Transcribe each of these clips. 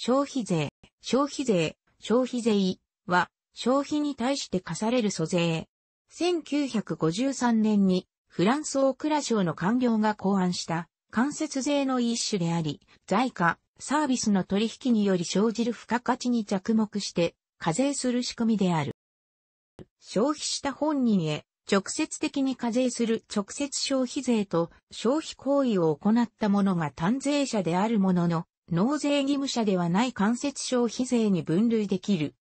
消費税、消費税、消費税は、消費に対して課される租税。1953年に、フランスオークラ省の官僚が考案した、間接税の一種であり、在価、サービスの取引により生じる付加価値に着目して、課税する仕組みである。消費した本人へ、直接的に課税する直接消費税と消費行為を行った者が単税者であるものの、納税義務者ではない間接消費税に分類できる。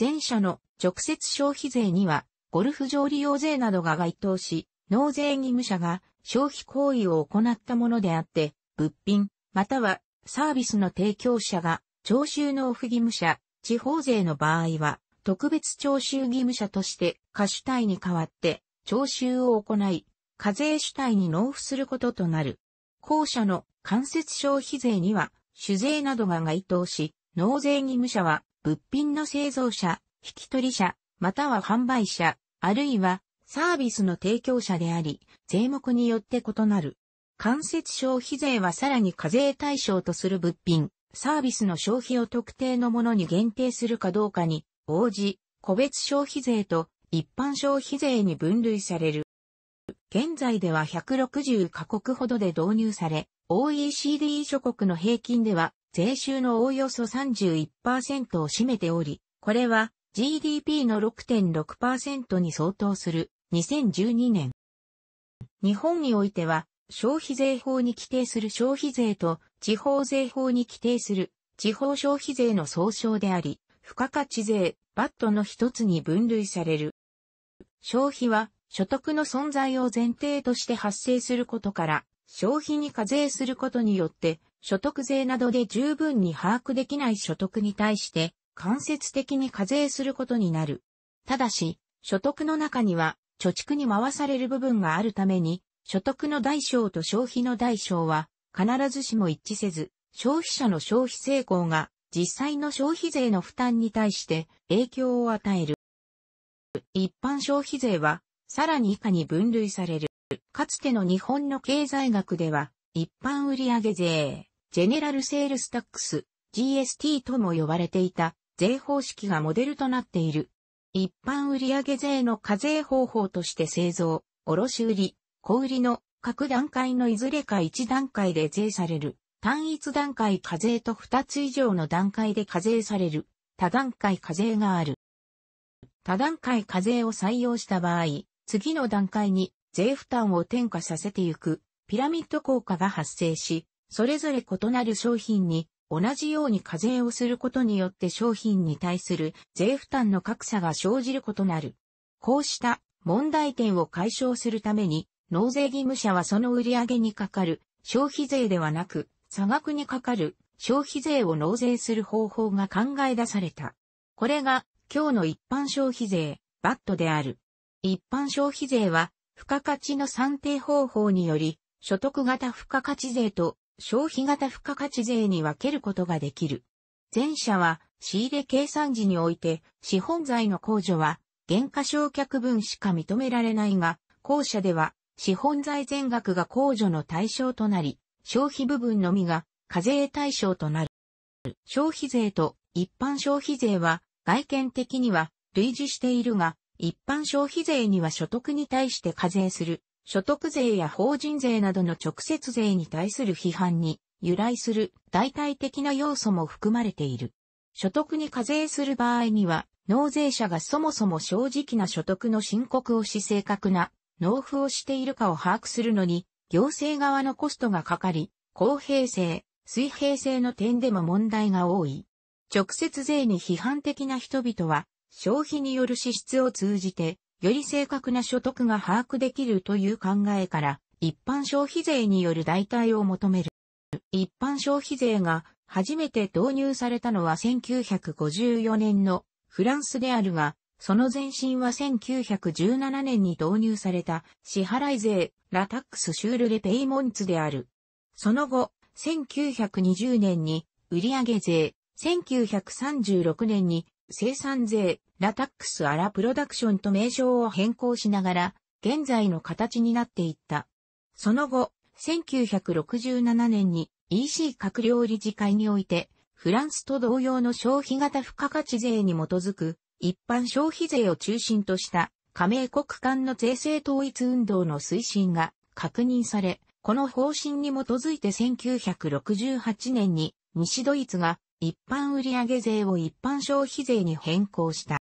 前者の直接消費税には、ゴルフ場利用税などが該当し、納税義務者が消費行為を行ったものであって、物品、またはサービスの提供者が徴収納付義務者、地方税の場合は、特別徴収義務者として課主体に代わって徴収を行い、課税主体に納付することとなる。後者の間接消費税には酒税などが該当し、納税義務者は、物品の製造者、引き取り者、または販売者、あるいはサービスの提供者であり、税目によって異なる。間接消費税はさらに課税対象とする物品、サービスの消費を特定のものに限定するかどうかに応じ、個別消費税と一般消費税に分類される。現在では160カ国ほどで導入され、OECD 諸国の平均では、税収のおおよそ31%を占めており、これは GDP の6.6%に相当する2012年。日本においては、消費税法に規定する消費税と地方税法に規定する地方消費税の総称であり、付加価値税、バットの一つに分類される。消費は所得の存在を前提として発生することから、消費に課税することによって、所得税などで十分に把握できない所得に対して、間接的に課税することになる。ただし、所得の中には、貯蓄に回される部分があるために、所得の代償と消費の代償は、必ずしも一致せず、消費者の消費成功が、実際の消費税の負担に対して影響を与える。一般消費税は、さらに以下に分類される。かつての日本の経済学では、一般売上税、ジェネラルセールスタックス、GST とも呼ばれていた税方式がモデルとなっている。一般売上税の課税方法として製造、卸売、小売の各段階のいずれか1段階で税される。単一段階課税と2つ以上の段階で課税される。多段階課税がある。多段階課税を採用した場合、次の段階に税負担を転嫁させてゆく、ピラミッド効果が発生し、それぞれ異なる商品に同じように課税をすることによって商品に対する税負担の格差が生じることなる。こうした問題点を解消するために、納税義務者はその売り上げにかかる消費税ではなく、差額にかかる消費税を納税する方法が考え出された。これが今日の一般消費税、バットである。一般消費税は付加価値の算定方法により、所得型付加価値税と消費型付加価値税に分けることができる。前者は仕入れ計算時において資本財の控除は減価償却分しか認められないが、後者では資本財全額が控除の対象となり、消費部分のみが課税対象となる。消費税と一般消費税は外見的には類似しているが、一般消費税には所得に対して課税する、所得税や法人税などの直接税に対する批判に由来する代替的な要素も含まれている。所得に課税する場合には、納税者がそもそも正直な所得の申告をし正確な納付をしているかを把握するのに、行政側のコストがかかり、公平性、水平性の点でも問題が多い。直接税に批判的な人々は、消費による支出を通じて、より正確な所得が把握できるという考えから、一般消費税による代替を求める。一般消費税が初めて導入されたのは1954年のフランスであるが、その前身は1917年に導入された支払い税、ラタックスシュールレペイモンツである。その後、1920年に売上税、1936年に生産税、ラタックス・アラ・プロダクションと名称を変更しながら、現在の形になっていった。その後、1967年に EC 閣僚理事会において、フランスと同様の消費型付加価値税に基づく、一般消費税を中心とした加盟国間の税制統一運動の推進が確認され、この方針に基づいて1968年に西ドイツが一般売上税を一般消費税に変更した。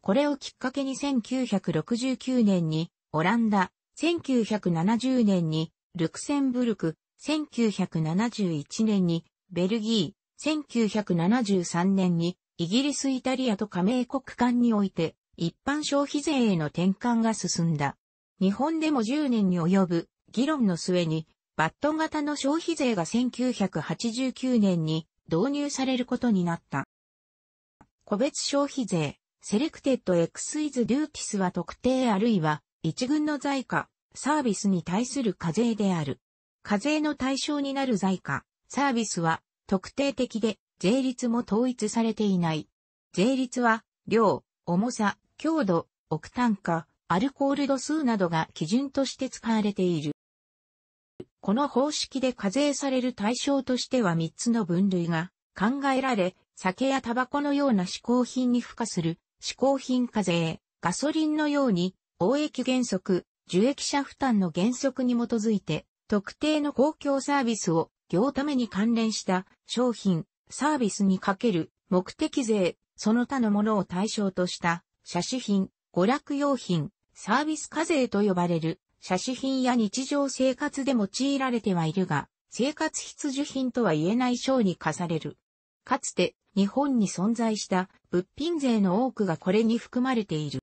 これをきっかけに1969年にオランダ、1970年にルクセンブルク、1971年にベルギー、1973年にイギリスイタリアと加盟国間において一般消費税への転換が進んだ。日本でも10年に及ぶ議論の末にバット型の消費税が1989年に導入されることになった。個別消費税、セレクテッドエクスイズデューティスは特定あるいは一群の在価、サービスに対する課税である。課税の対象になる在価、サービスは特定的で税率も統一されていない。税率は量、重さ、強度、億単価、アルコール度数などが基準として使われている。この方式で課税される対象としては3つの分類が考えられ、酒やタバコのような嗜好品に付加する嗜好品課税、ガソリンのように、応益原則、受益者負担の原則に基づいて、特定の公共サービスを業ために関連した商品、サービスにかける目的税、その他のものを対象とした、車種品、娯楽用品、サービス課税と呼ばれる写真品や日常生活で用いられてはいるが、生活必需品とは言えない賞に課される。かつて、日本に存在した物品税の多くがこれに含まれている。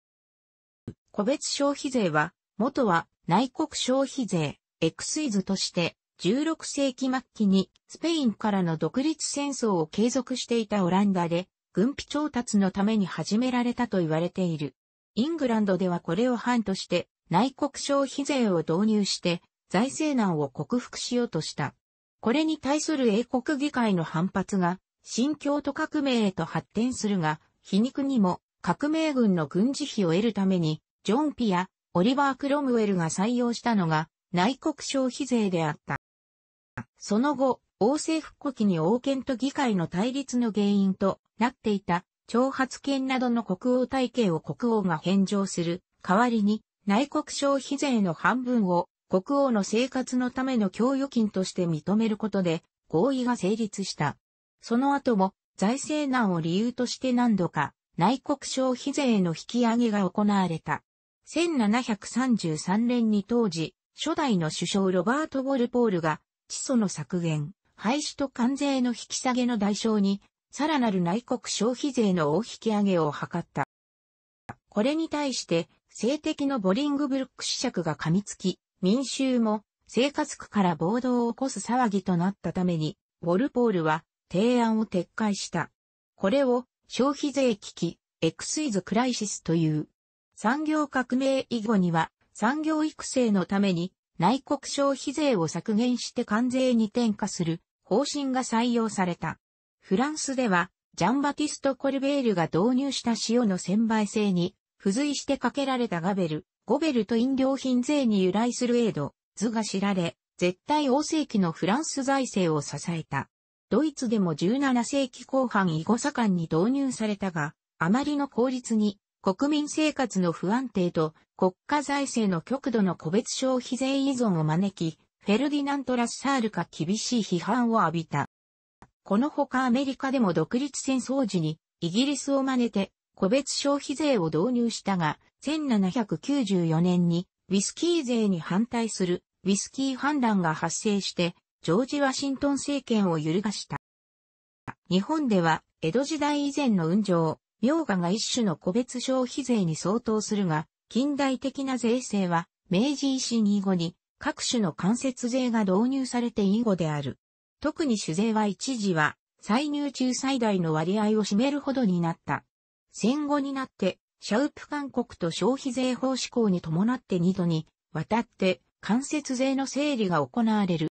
個別消費税は、元は内国消費税、エクスイズとして、16世紀末期にスペインからの独立戦争を継続していたオランダで、軍費調達のために始められたと言われている。イングランドではこれを範として、内国消費税を導入して財政難を克服しようとした。これに対する英国議会の反発が新京都革命へと発展するが、皮肉にも革命軍の軍事費を得るために、ジョン・ピア、オリバー・クロムウェルが採用したのが内国消費税であった。その後、王政復古期に王権と議会の対立の原因となっていた、挑発権などの国王体系を国王が返上する代わりに、内国消費税の半分を国王の生活のための供与金として認めることで合意が成立した。その後も財政難を理由として何度か内国消費税の引き上げが行われた。1733年に当時、初代の首相ロバート・ウォルポールが、地租の削減、廃止と関税の引き下げの代償に、さらなる内国消費税の大引き上げを図った。これに対して、性的のボリングブルック試着が噛みつき、民衆も生活苦から暴動を起こす騒ぎとなったために、ウォルポールは提案を撤回した。これを消費税危機、エクスイズクライシスという。産業革命以後には産業育成のために内国消費税を削減して関税に転嫁する方針が採用された。フランスではジャンバティスト・コルベールが導入した塩の専売制に付随してかけられたガベル、ゴベルと飲料品税に由来するエード、図が知られ、絶対王世紀のフランス財政を支えた。ドイツでも17世紀後半以後左官に導入されたが、あまりの効率に国民生活の不安定と国家財政の極度の個別消費税依存を招き、フェルディナント・ラッサールが厳しい批判を浴びた。このほかアメリカでも独立戦争時にイギリスを真似て個別消費税を導入したが、1794年にウィスキー税に反対するウィスキー反乱が発生して、ジョージ・ワシントン政権を揺るがした。日本では、江戸時代以前の運上、名家が一種の個別消費税に相当するが、近代的な税制は、明治維新以後に、各種の間接税が導入されて以後である。特に酒税は一時は、歳入中最大の割合を占めるほどになった。戦後になって、シャウプ韓国と消費税法施行に伴って2度にわたって間接税の整理が行われる。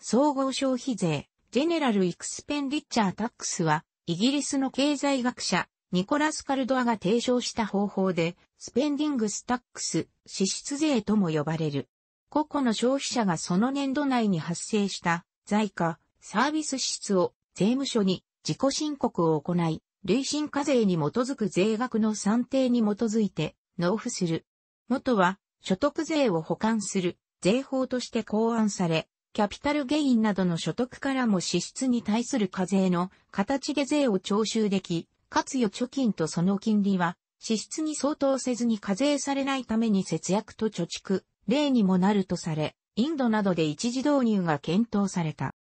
総合消費税、ジェネラル・イクスペンディッチャー・タックスは、イギリスの経済学者、ニコラス・カルドアが提唱した方法で、スペンディングスタックス、支出税とも呼ばれる。個々の消費者がその年度内に発生した、財貨、サービス支出を税務署に自己申告を行い、累進課税に基づく税額の算定に基づいて納付する。元は所得税を保管する税法として考案され、キャピタルゲインなどの所得からも支出に対する課税の形で税を徴収でき、かつ預貯金とその金利は支出に相当せずに課税されないために節約と貯蓄、例にもなるとされ、インドなどで一時導入が検討された。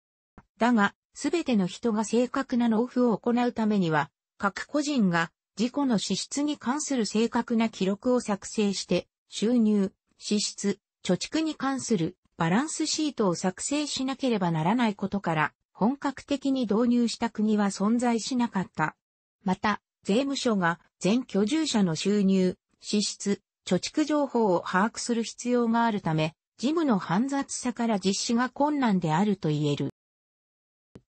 だが、すべての人が正確な納付を行うためには、各個人が自己の支出に関する正確な記録を作成して、収入、支出、貯蓄に関するバランスシートを作成しなければならないことから、本格的に導入した国は存在しなかった。また、税務署が全居住者の収入、支出、貯蓄情報を把握する必要があるため、事務の煩雑さから実施が困難であると言える。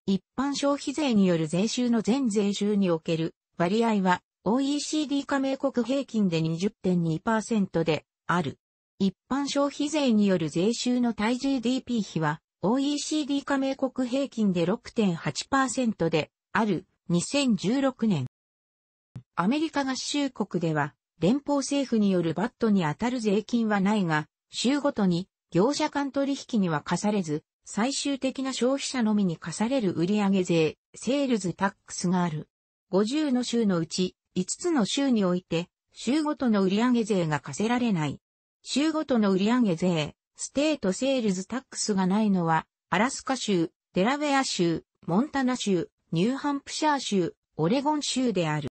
一般消費税による税収の全税収における割合は OECD 加盟国平均で20.2%である。一般消費税による税収の対 GDP 比は OECD 加盟国平均で6.8%である2016年。アメリカ合衆国では連邦政府によるバットに当たる税金はないが、州ごとに業者間取引には課されず、最終的な消費者のみに課される売上税、セールズタックスがある。50の州のうち、5つの州において、州ごとの売上税が課せられない。州ごとの売上税、ステートセールズタックスがないのは、アラスカ州、デラウェア州、モンタナ州、ニューハンプシャー州、オレゴン州である。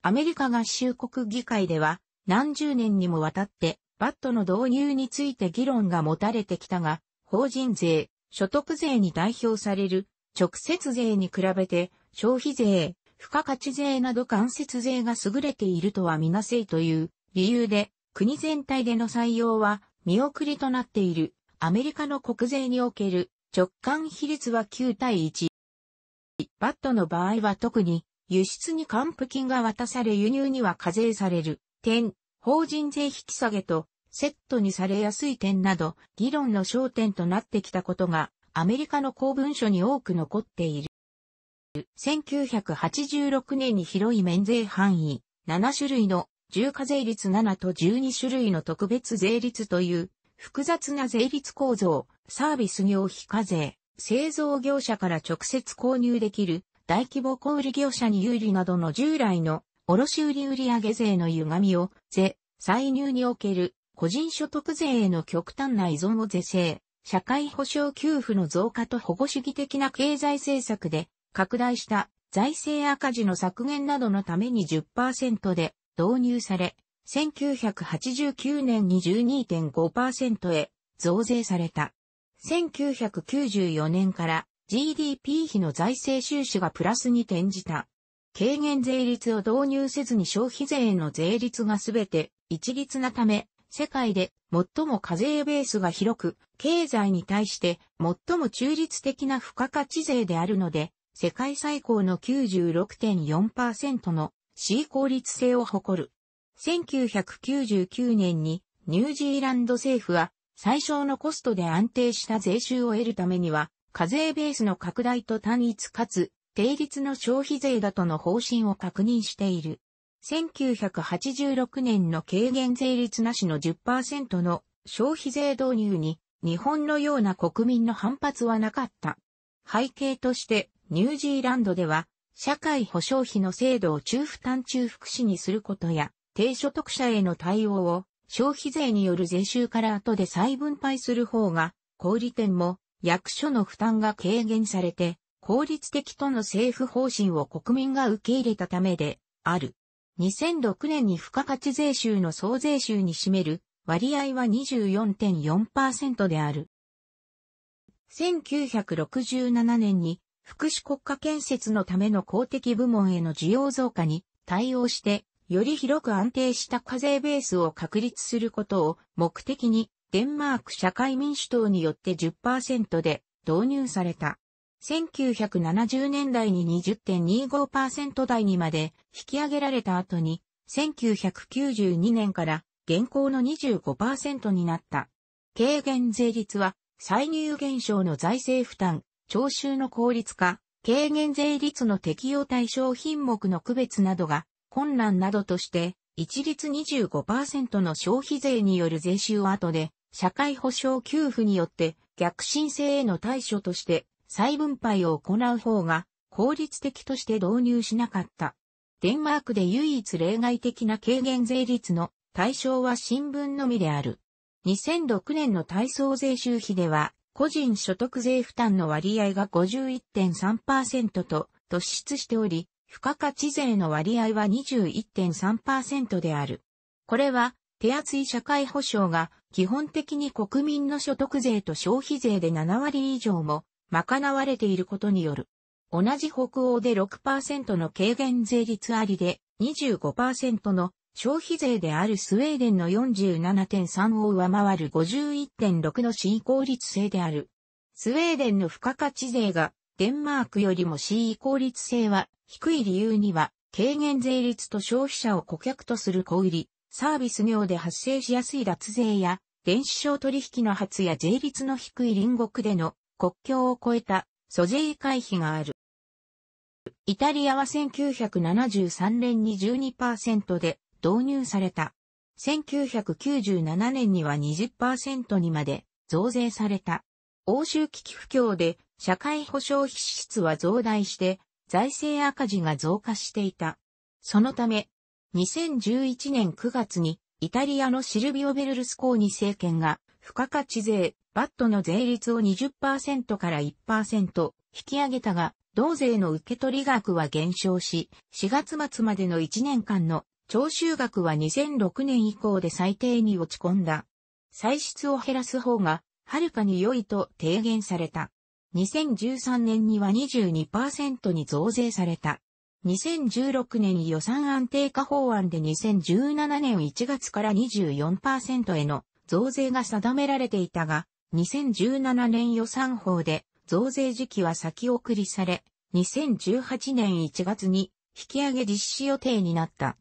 アメリカ合衆国議会では、何十年にもわたって、バットの導入について議論が持たれてきたが、法人税、所得税に代表される直接税に比べて消費税、付加価値税など間接税が優れているとはみなせいという理由で国全体での採用は見送りとなっているアメリカの国税における直感比率は9対1。バットの場合は特に輸出に還付金が渡され輸入には課税される点、法人税引き下げとセットにされやすい点など、議論の焦点となってきたことが、アメリカの公文書に多く残っている。1986年に広い免税範囲、7種類の重課税率7と12種類の特別税率という複雑な税率構造、サービス業非課税、製造業者から直接購入できる大規模小売業者に有利などの従来の卸売売上税の歪みを税、歳入における個人所得税への極端な依存を是正、社会保障給付の増加と保護主義的な経済政策で拡大した財政赤字の削減などのために10%で導入され、1989年に12.5%へ増税された。1994年から GDP 比の財政収支がプラスに転じた。軽減税率を導入せずに消費税の税率がすべて一律なため、世界で最も課税ベースが広く、経済に対して最も中立的な付加価値税であるので、世界最高の96.4%の C 効率性を誇る。1999年にニュージーランド政府は最小のコストで安定した税収を得るためには、課税ベースの拡大と単一かつ定率の消費税だとの方針を確認している。1986年の軽減税率なしの10%の消費税導入に日本のような国民の反発はなかった。背景としてニュージーランドでは社会保障費の制度を中負担中福祉にすることや低所得者への対応を消費税による税収から後で再分配する方が小売店も役所の負担が軽減されて効率的との政府方針を国民が受け入れたためである。2006年に付加価値税収の総税収に占める割合は24.4%である。1967年に福祉国家建設のための公的部門への需要増加に対応して、より広く安定した課税ベースを確立することを目的に、デンマーク社会民主党によって10%で導入された。1970年代に20.25%台にまで引き上げられた後に、1992年から現行の25%になった。軽減税率は、歳入減少の財政負担、徴収の効率化、軽減税率の適用対象品目の区別などが困難などとして、一律25%の消費税による税収を後で、社会保障給付によって逆進性への対処として再分配を行う方が効率的として導入しなかった。デンマークで唯一例外的な軽減税率の対象は新聞のみである。2006年の体操税収費では、個人所得税負担の割合が51.3%と突出しており、付加価値税の割合は21.3%である。これは、手厚い社会保障が基本的に国民の所得税と消費税で7割以上も賄われていることによる。同じ北欧で6%の軽減税率ありで25%の消費税であるスウェーデンの47.3を上回る51.6の C 効率制である。スウェーデンの付加価値税がデンマークよりも C 効率性は低い理由には軽減税率と消費者を顧客とする小売、サービス業で発生しやすい脱税や電子商取引の発や税率の低い隣国での国境を越えた租税回避がある。イタリアは1973年に12%で導入された。1997年には20%にまで増税された。欧州危機不況で社会保障支出は増大して財政赤字が増加していた。そのため、2011年9月にイタリアのシルビオ・ベルルスコーニ政権が付加価値税バットの税率を20%から1%引き上げたが、同税の受取額は減少し、4月末までの1年間の徴収額は2006年以降で最低に落ち込んだ。歳出を減らす方が、はるかに良いと提言された。2013年には22%に増税された。2016年予算安定化法案で2017年1月から24%への増税が定められていたが、2017年予算法で増税時期は先送りされ、2018年1月に引き上げ実施予定になった。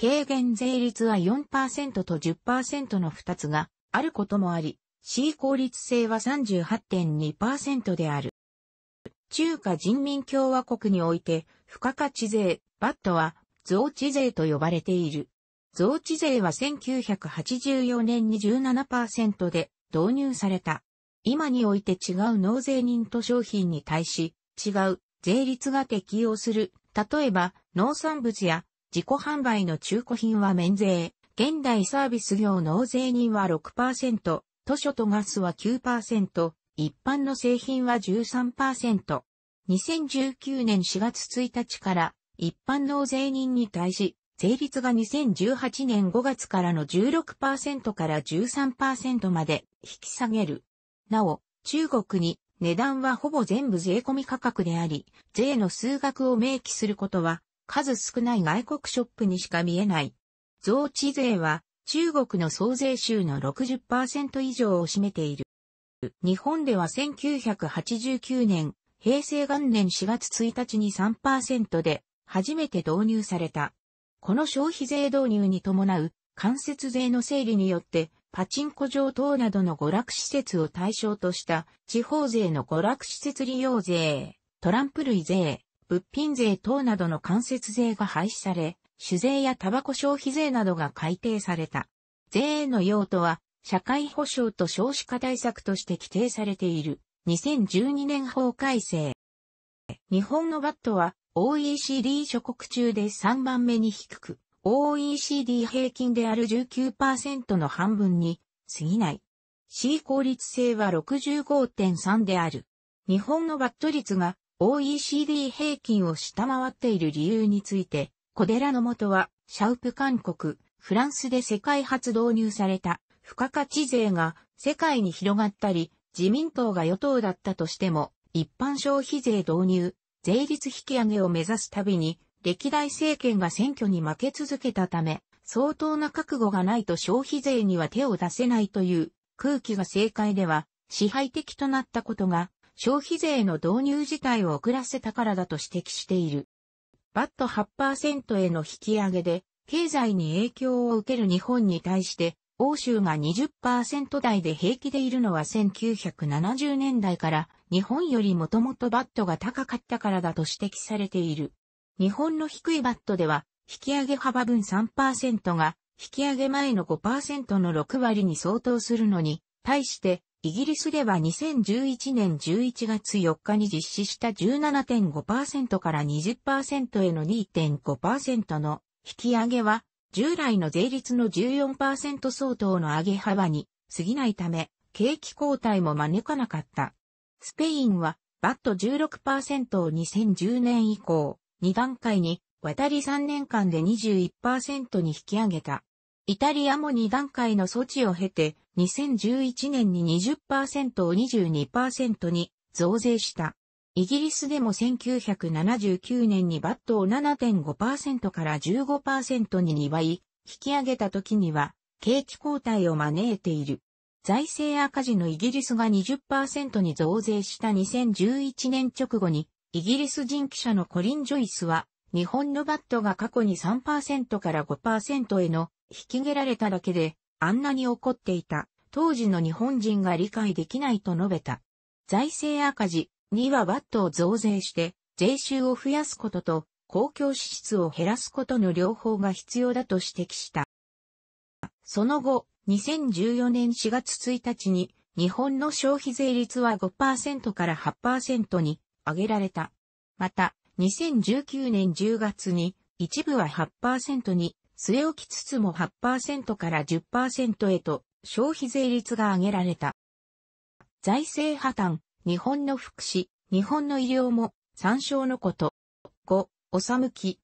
軽減税率は4%と10%の2つがあることもあり、C 効率性は38.2%である。中華人民共和国において、付加価値税、バットは、増値税と呼ばれている。増値税は1984年に17%で、導入された。今において違う納税人と商品に対し、違う税率が適用する。例えば、農産物や自己販売の中古品は免税。現代サービス業納税人は6%、図書とガスは9%、一般の製品は13%。2019年4月1日から一般納税人に対し税率が2018年5月からの16%から13%まで引き下げる。なお、中国に値段はほぼ全部税込み価格であり、税の数額を明記することは数少ない外国ショップにしか見えない。増値税は中国の総税収の60%以上を占めている。日本では1989年、平成元年4月1日に3%で初めて導入された。この消費税導入に伴う間接税の整理によって、パチンコ場等などの娯楽施設を対象とした地方税の娯楽施設利用税、トランプ類税、物品税等などの間接税が廃止され、酒税やタバコ消費税などが改定された。税への用途は、社会保障と少子化対策として規定されている2012年法改正。日本のバットは OECD 諸国中で3番目に低く、OECD 平均である19%の半分に過ぎない。C 効率性は65.3である。日本のバット率が OECD 平均を下回っている理由について、小寺の元は、シャウプ韓国、フランスで世界初導入された、付加価値税が世界に広がったり、自民党が与党だったとしても、一般消費税導入、税率引き上げを目指すたびに、歴代政権が選挙に負け続けたため、相当な覚悟がないと消費税には手を出せないという空気が正解では支配的となったことが消費税の導入自体を遅らせたからだと指摘している。バット8%への引き上げで経済に影響を受ける日本に対して欧州が20%台で平気でいるのは1970年代から日本よりもともとバットが高かったからだと指摘されている。日本の低いバットでは、引き上げ幅分3%が、引き上げ前の5%の6割に相当するのに、対して、イギリスでは2011年11月4日に実施した17.5%から20%への2.5%の引き上げは、従来の税率の14%相当の上げ幅に過ぎないため、景気後退も招かなかった。スペインはバット16%を2010年以降、2段階に渡り3年間で21%に引き上げた。イタリアも2段階の措置を経て、2011年に20%を22%に増税した。イギリスでも1979年にバットを7.5%から15%に2倍引き上げた時には、景気後退を招いている。財政赤字のイギリスが20%に増税した2011年直後に、イギリス人記者のコリン・ジョイスは、日本のバットが過去に3%から5%への引き下られただけで、あんなに怒っていた、当時の日本人が理解できないと述べた。財政赤字にはバットを増税して、税収を増やすことと、公共支出を減らすことの両方が必要だと指摘した。その後、2014年4月1日に日本の消費税率は5%から8%に上げられた。また、2019年10月に一部は8%に据え置きつつも8%から10%へと消費税率が上げられた。財政破綻、日本の福祉、日本の医療も参照のこと。5、おさむき、